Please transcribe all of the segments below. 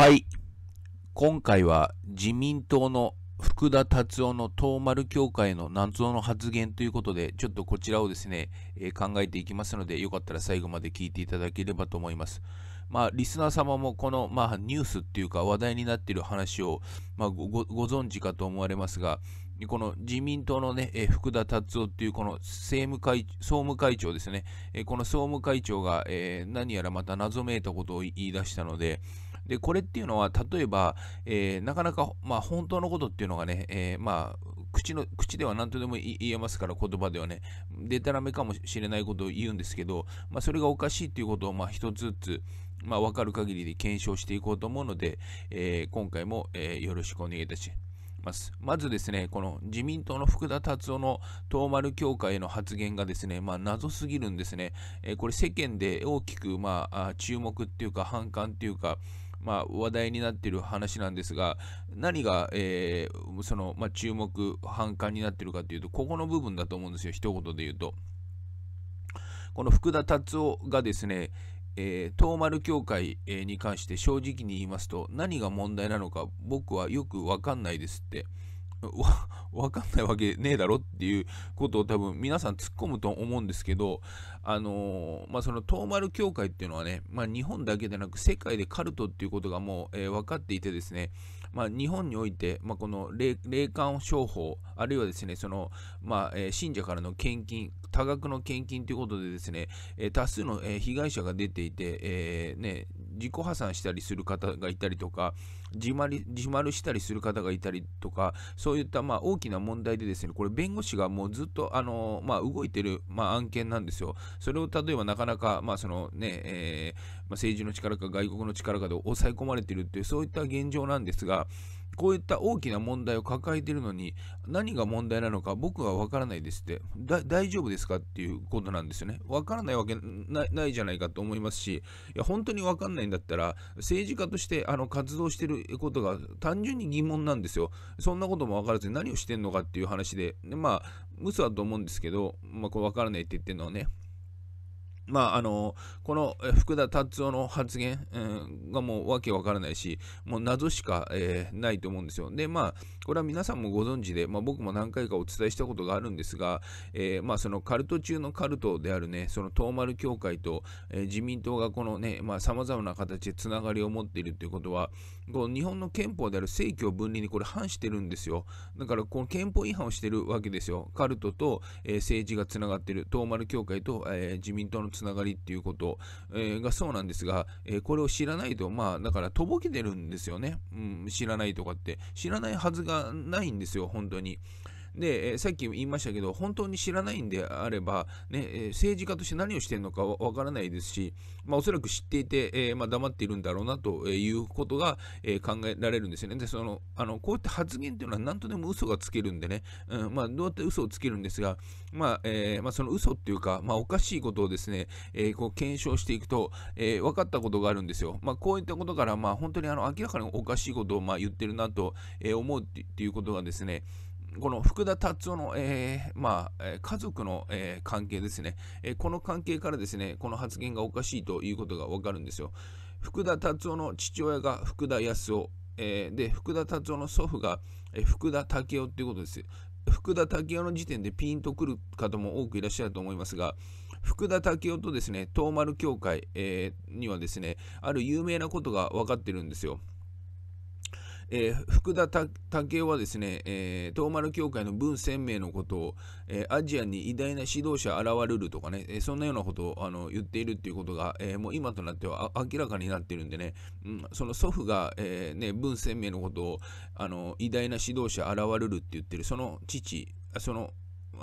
はい。今回は自民党の福田達夫の東丸協会の謎の発言ということで、ちょっとこちらをですね、えー、考えていきますので、よかったら最後まで聞いていただければと思います。まあ、リスナー様もこの、まあ、ニュースっていうか話題になっている話を、まあ、ごご存知かと思われますが、この自民党のね、え福田達夫っていうこの政務会、総務会長ですね、えこの総務会長が、えー、何やらまた謎めいたことを言い出したので、で、これっていうのは、例えば、えー、なかなか、まあ、本当のことっていうのがね、えー、まあ、口の、口では何とでも言えますから、言葉ではね、でたらめかもしれないことを言うんですけど、まあ、それがおかしいっていうことを、まあ、一つずつ、まあ、わかる限りで検証していこうと思うので、えー、今回も、えー、よろしくお願いいたします。まずですね、この自民党の福田達夫の東丸協会への発言がですね、まあ、謎すぎるんですね。えー、これ世間で大きく、まあ、注目っていうか反感っていうか、まあ、話題になっている話なんですが、何が、えー、その、まあ、注目、反感になっているかというと、ここの部分だと思うんですよ、一言で言うと。この福田達夫がですね、えー、東丸協会に関して正直に言いますと、何が問題なのか僕はよくわかんないですって。わかんないわけねえだろっていうことを多分皆さん突っ込むと思うんですけど、あのー、まあ、その東丸協会っていうのはね、まあ、日本だけでなく世界でカルトっていうことがもう、えー、分かっていてですね、まあ、日本において、まあ、この霊感商法、あるいはですね、その、まあ、えー、信者からの献金、多額の献金ということでですね、えー、多数の、えー、被害者が出ていて、えー、ね、自己破産したりする方がいたりとか自丸自したりする方がいたりとかそういったまあ大きな問題でですねこれ弁護士がもうずっとあの、まあ、動いてる、まあ、案件なんですよそれを例えばなかなか、まあそのねえーま政治の力か外国の力かで抑え込まれてるっていうそういった現状なんですがこういった大きな問題を抱えているのに、何が問題なのか僕は分からないですって、大丈夫ですかっていうことなんですよね。分からないわけないじゃないかと思いますし、いや本当に分かんないんだったら、政治家としてあの活動してることが単純に疑問なんですよ。そんなことも分からずに何をしてんのかっていう話で、でまあ、嘘だと思うんですけど、まあ、これ分からないって言ってるのはね、まあ、あの、この福田達夫の発言、うん、がもうわけわからないし、もう謎しか、えー、ないと思うんですよ。で、まあ、これは皆さんもご存知で、まあ、僕も何回かお伝えしたことがあるんですが、えー、まあ、そのカルト中のカルトであるね、その東丸協会と、えー、自民党がこのね、まあ、様々な形でつながりを持っているということは、この日本の憲法である政教分離にこれ反してるんですよ。だから、この憲法違反をしてるわけですよ。カルトと、えー、政治がつながってる、東丸協会と、えー、自民党のつつながりっていうこと、えー、がそうなんですが、えー、これを知らないと、まあ、だからとぼけてるんですよね、うん。知らないとかって。知らないはずがないんですよ、本当に。で、えー、さっき言いましたけど、本当に知らないんであれば、ね、政治家として何をしてるのかわからないですし、まあ、おそらく知っていて、えー、まあ、黙っているんだろうなということが、え考えられるんですよね。で、その、あの、こういった発言というのは何とでも嘘がつけるんでね、うん、まあ、どうやって嘘をつけるんですが、まあ、えまあ、その嘘っていうか、まあ、おかしいことをですね、えこう検証していくと、え分かったことがあるんですよ。まあ、こういったことから、まあ、本当にあの明らかにおかしいことをまあ言ってるなと思うっていうことがですね、この福田達夫の、えー、まあ、家族の、えー、関係ですね、えー、この関係からですね、この発言がおかしいということがわかるんですよ。福田達夫の父親が福田康夫、えー、で、福田達夫の祖父が、えー、福田武夫ということです。福田武夫の時点でピンとくる方も多くいらっしゃると思いますが、福田武夫とですね、東丸協会、えー、にはですね、ある有名なことが分かってるんですよ。えー、福田武雄はですね、えー、東丸教会の文鮮明のことを、えー、アジアに偉大な指導者現れるとかね、えそんなようなことをあの言っているっていうことが、えもう今となっては明らかになってるんでね、うん、その祖父が、えね、文鮮明のことをあの偉大な指導者現れるって言ってる、その父、その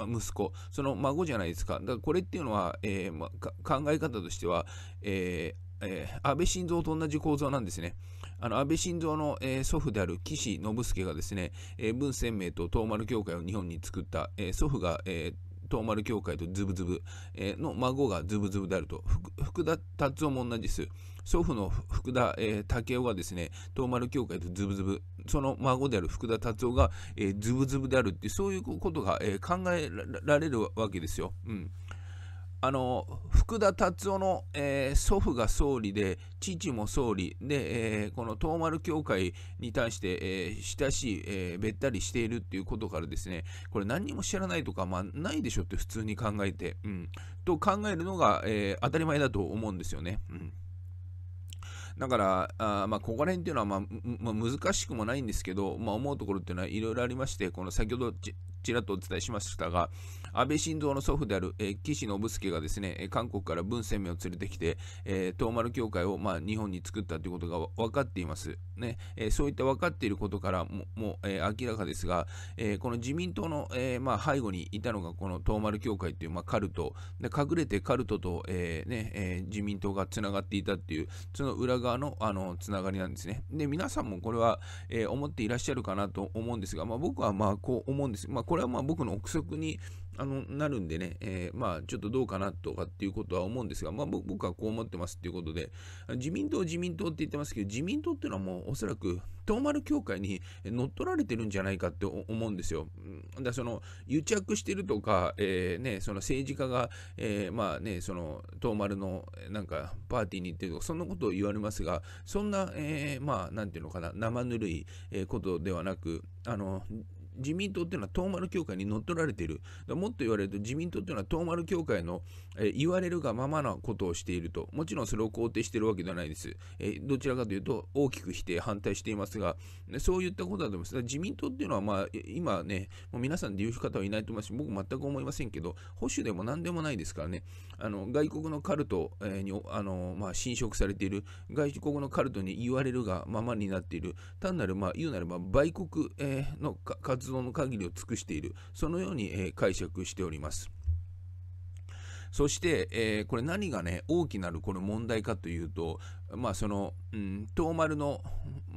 息子、その孫じゃないですか。だからこれっていうのは、えま、考え方としては、ええー、安倍晋三と同じ構造なんですね。あの安倍晋三の、えー、祖父である岸信介がですね、えー、文鮮明と東丸教会を日本に作った、えー、祖父が、えー東丸教会とズブズブの孫がズブズブであると福田達夫も同じです祖父の福田、えー、武雄がですね東丸教会とズブズブその孫である福田達夫が、えー、ズブズブであるってそういうことが、えー、考えられるわけですよ。うんあの福田達夫の、えー、祖父が総理で父も総理で、えー、この東丸教会に対して、えー、親しい、えー、べったりしているっていうことからですねこれ何にも知らないとか、まあ、ないでしょって普通に考えて、うん、と考えるのが、えー、当たり前だと思うんですよね。うんだから、あまあ、ここら辺っていうのは、まあ、まあ、難しくもないんですけど、まあ、思うところっていうのはいろいろありまして、この先ほどちらっとお伝えしましたが、安倍晋三の祖父である、えー、岸信介がですね、韓国から文鮮明を連れてきて、えー、東丸教会を、まあ、日本に作ったということが分かっています。ねえー、そういった分かっていることからももう、えー、明らかですが、えー、この自民党の、えーまあ、背後にいたのがこの東丸教会という、まあ、カルトで、隠れてカルトと、えーねえー、自民党がつながっていたっていう、その裏側のあのつながりなんですね。で、皆さんもこれは、えー、思っていらっしゃるかなと思うんですが、まあ、僕はまあこう思うんです。まあ、これこれはまあ僕の憶測にあのなるんでね、えー、まあちょっとどうかなとかっていうことは思うんですが、まあ、僕はこう思ってますっていうことで、自民党、自民党って言ってますけど、自民党っていうのはもうおそらく、東丸協会に乗っ取られてるんじゃないかって思うんですよ。だその癒着してるとか、えー、ね、その政治家が、えー、まあね、その東丸のなんかパーティーに行ってるとか、そんなことを言われますが、そんな、えー、まあなんていうのかな、生ぬるいことではなく、あの自民党っていうのは東丸協会に乗っ取られている。もっと言われると自民党っていうのは東丸協会の、えー、言われるがままなことをしていると。もちろんそれを肯定しているわけではないです。えー、どちらかというと大きく否定、反対していますが、そういったことだと思います。自民党っていうのはまあ今ね、もう皆さんで言う方はいないと思いますし、僕全く思いませんけど、保守でも何でもないですからね、あの外国のカルトにあの、まあ、侵食されている、外国のカルトに言われるがままになっている、単なる、まあ、言うならば売国の活活動の限りを尽くしている、そのように、え解釈しております。そして、えー、これ何がね、大きなるこの問題かというと、まあその、うん、東丸の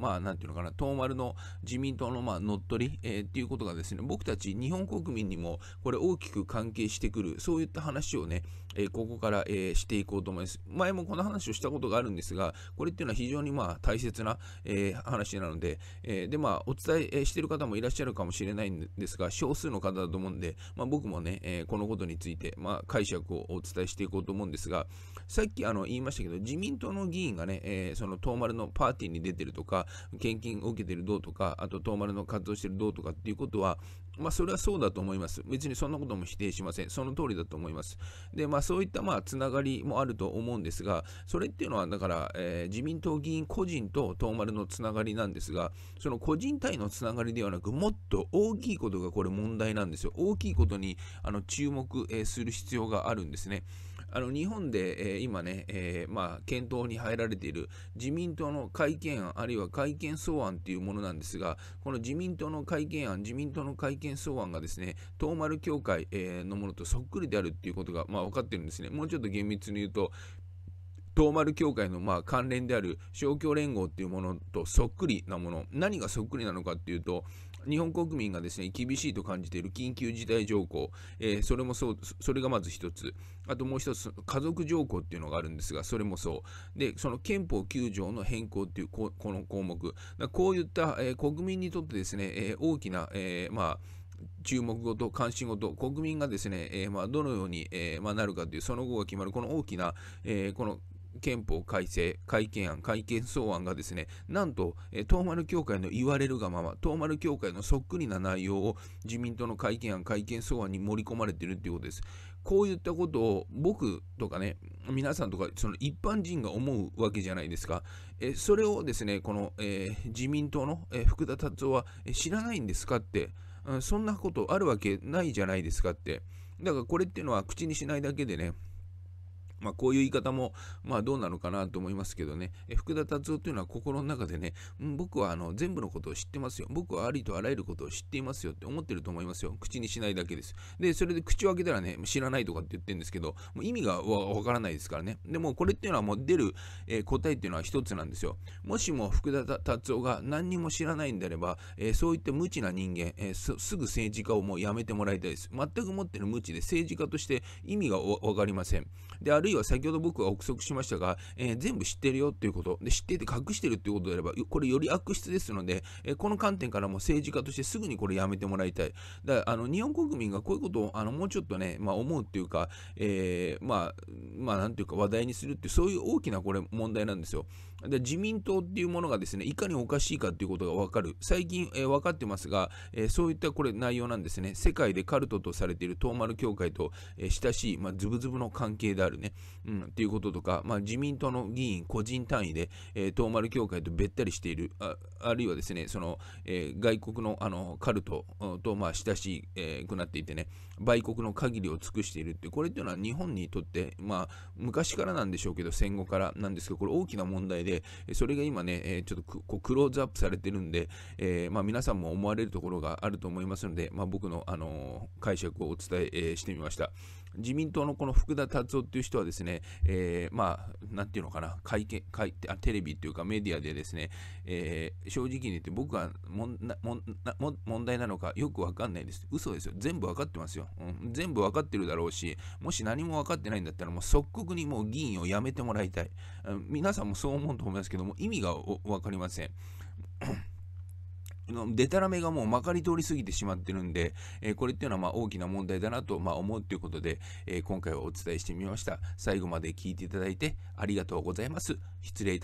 まあ、なんていうのかな、東丸の自民党の、まあ、乗っ取り、えー、っていうことがですね、僕たち日本国民にも、これ大きく関係してくる、そういった話をね、えー、ここから、えー、していこうと思います。前もこの話をしたことがあるんですが、これっていうのは非常にまあ、大切な、え話なので、えで、まあ、お伝えしてる方もいらっしゃるかもしれないんですが、少数の方だと思うんで、まあ、僕もね、えこのことについて、まあ、解釈をお伝えしていこうと思うんですが、さっきあの言いましたけど、自民党の議員がね、えその東丸のパーティーに出てるとか、献金を受けてるどうとか、あと東丸の活動してるどうとかっていうことは、まあ、それはそうだと思います。別にそんなことも否定しません。その通りだと思います。で、まあ、そういったまあつながりもあると思うんですが、それっていうのは、だから、えー、自民党議員個人と東丸のつながりなんですが、その個人体のつながりではなく、もっと大きいことがこれ問題なんですよ。大きいことにあの注目、えー、する必要があるんですね。あの日本で、えー、今ね、えー、まあ、検討に入られている自民党の改憲案、あるいは改憲草案というものなんですが、この自民党の改憲案、自民党の改憲草案がですね、東丸協会、えー、のものとそっくりであるということが、まあ、分かってるんですね。もうちょっと厳密に言うと、東丸協会のまあ関連である勝共連合っていうものとそっくりなもの何がそっくりなのかっていうと日本国民がですね、厳しいと感じている緊急事態条項、えー、それもそう、それがまず一つ。あともう一つ、家族条項っていうのがあるんですが、それもそう。で、その憲法9条の変更っていうこ、この項目。こういった、えー、国民にとってですね、えー、大きな、えー、まあ、注目ごと、関心ごと、国民がですね、えーまあ、どのように、えーまあ、なるかという、その後が決まる、この大きな、えー、この憲法改正、改憲案、改憲草案がですね、なんと、え東丸協会の言われるがまま、東丸協会のそっくりな内容を自民党の改憲案、改憲草案に盛り込まれているということです。こういったことを僕とかね、皆さんとか、その一般人が思うわけじゃないですか。えそれをですね、この、えー、自民党の、え福田達夫は、え知らないんですかって、うん、そんなことあるわけないじゃないですかって。だからこれっていうのは口にしないだけでね、まあ、こういう言い方も、まあ、どうなのかなと思いますけどね、え福田達夫というのは心の中でね、僕はあの全部のことを知ってますよ。僕はありとあらゆることを知っていますよって思ってると思いますよ。口にしないだけです。で、それで口を開けたらね、知らないとかって言ってるんですけど、もう意味がわからないですからね。でもこれっていうのはもう出る、えー、答えっていうのは一つなんですよ。もしも福田達夫が何にも知らないんであれば、えー、そういった無知な人間、えー、すぐ政治家をもうやめてもらいたいです。全く持ってる無知で政治家として意味がわかりません。で、あるるいは先ほど僕は憶測しましたが、えー、全部知ってるよっていうことで、知ってて隠してるっていうことであれば、これより悪質ですので、えー、この観点からも政治家としてすぐにこれやめてもらいたい。だあの日本国民がこういうことをあのもうちょっとね、まあ、思うっていうか、えー、まあ、まあ、なんていうか話題にするって、そういう大きなこれ問題なんですよ。で自民党っていうものがですね、いかにおかしいかっていうことが分かる。最近、えー、分かってますが、えー、そういったこれ内容なんですね。世界でカルトとされている東丸協会と、えー、親しい、まあ、ズブズブの関係であるね。うん、っていうこととか、まあ、自民党の議員個人単位で、えー、東丸協会とべったりしている、ああるいはですね、その、えー、外国のあのカルトと、まあ、親しくなっていてね、売国の限りを尽くしているって、これっていうのは日本にとって、まあ、昔からなんでしょうけど、戦後からなんですけど、これ大きな問題で、それが今ね、えー、ちょっとこうクローズアップされてるんで、えー、まあ、皆さんも思われるところがあると思いますので、まあ、僕の、あの解釈をお伝えしてみました。自民党のこの福田達夫っていう人はですね、えー、まあ、なんていうのかな、会見、会あテレビというかメディアでですね、えー、正直に言って僕はもんなもんな問題なのかよくわかんないです。嘘ですよ。全部わかってますよ、うん。全部わかってるだろうし、もし何もわかってないんだったら、もう即刻にもう議員を辞めてもらいたい。皆さんもそう思うと思いますけども、意味がわかりません。デタラメがもうまかり通り過ぎてしまってるんで、えー、これっていうのはま大きな問題だなとま思うということで、えー、今回はお伝えしてみました。最後まで聞いていただいてありがとうございます。失礼いたします。